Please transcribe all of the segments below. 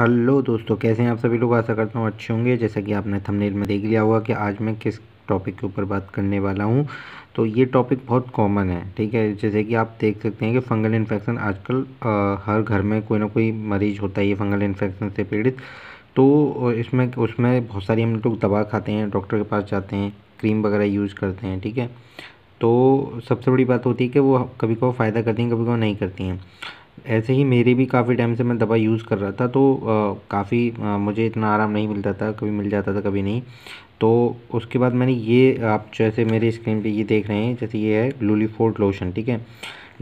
hello दोस्तों कैसे हैं आप सभी लोग आशा करता हूँ अच्छे होंगे जैसा कि आपने थंबनेल में देख लिया होगा कि आज मैं किस टॉपिक के ऊपर बात करने वाला हूँ तो ये टॉपिक बहुत कॉमन है ठीक है जैसे कि आप देख सकते हैं कि फंगल इन्फेक्शन आजकल हर घर में कोई ना कोई मरीज होता है ये फंगल इन्फेक्शन से पीड़ित तो इसमें उसमें बहुत सारी हम लोग दवा खाते हैं डॉक्टर के पास जाते हैं क्रीम वगैरह यूज़ करते हैं ठीक है तो सबसे बड़ी बात होती है कि वो कभी कभी फ़ायदा करती हैं कभी कभी नहीं करती हैं ऐसे ही मेरे भी काफ़ी टाइम से मैं दवा यूज़ कर रहा था तो काफ़ी मुझे इतना आराम नहीं मिलता था कभी मिल जाता था कभी नहीं तो उसके बाद मैंने ये आप जैसे मेरे स्क्रीन पे ये देख रहे हैं जैसे ये है फोर्ट लोशन ठीक है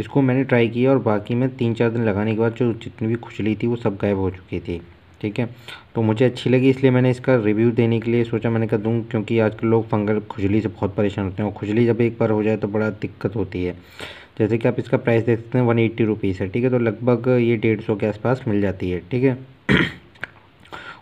इसको मैंने ट्राई किया और बाकी मैं तीन चार दिन लगाने के बाद जो जितनी भी खुजली थी वो सब गायब हो चुकी थी ठीक है तो मुझे अच्छी लगी इसलिए मैंने इसका रिव्यू देने के लिए सोचा मैंने कहा दूँ क्योंकि आजकल लोग फंगल खुजली से बहुत परेशान होते हैं और खुजली जब एक बार हो जाए तो बड़ा दिक्कत होती है जैसे कि आप इसका प्राइस देख सकते हैं वन एट्टी रुपीज़ है ठीक है तो लगभग ये डेढ़ सौ के आसपास मिल जाती है ठीक है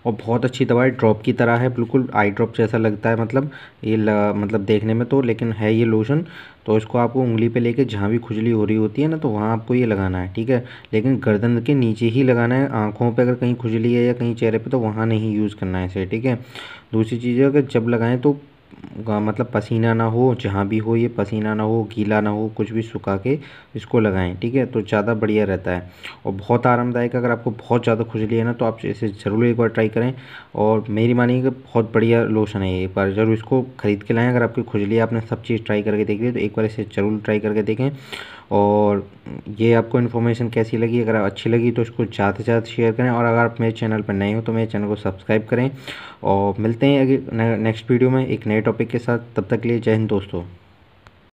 और बहुत अच्छी दवा है ड्रॉप की तरह है बिल्कुल आई ड्रॉप जैसा लगता है मतलब ये ल, मतलब देखने में तो लेकिन है ये लोशन तो इसको आपको उंगली पे लेके जहाँ भी खुजली हो रही होती है ना तो वहाँ आपको ये लगाना है ठीक है लेकिन गर्दन के नीचे ही लगाना है आँखों पे अगर कहीं खुजली है या कहीं चेहरे पे तो वहाँ नहीं यूज़ करना है इसे ठीक है दूसरी चीज़ है अगर जब लगाएं तो मतलब पसीना ना हो जहाँ भी हो ये पसीना ना हो गीला ना हो कुछ भी सुखा के इसको लगाएं ठीक है तो ज़्यादा बढ़िया रहता है और बहुत आरामदायक अगर आपको बहुत ज़्यादा खुजली है ना तो आप इसे ज़रूर एक बार ट्राई करें और मेरी मानिए कि बहुत बढ़िया लोशन है एक बार ज़रूर इसको ख़रीद के लाएँ अगर आपकी खुजली आपने सब चीज़ ट्राई करके देख ली तो एक बार इसे ज़रूर ट्राई करके देखें और ये आपको इन्फॉर्मेशन कैसी लगी अगर अच्छी लगी तो इसको ज़्यादा से ज़्यादा शेयर करें और अगर आप मेरे चैनल पर नए हो तो मेरे चैनल को सब्सक्राइब करें और मिलते हैं अगर नेक्स्ट वीडियो में एक नए टॉपिक के साथ तब तक के लिए जय हिंद दोस्तों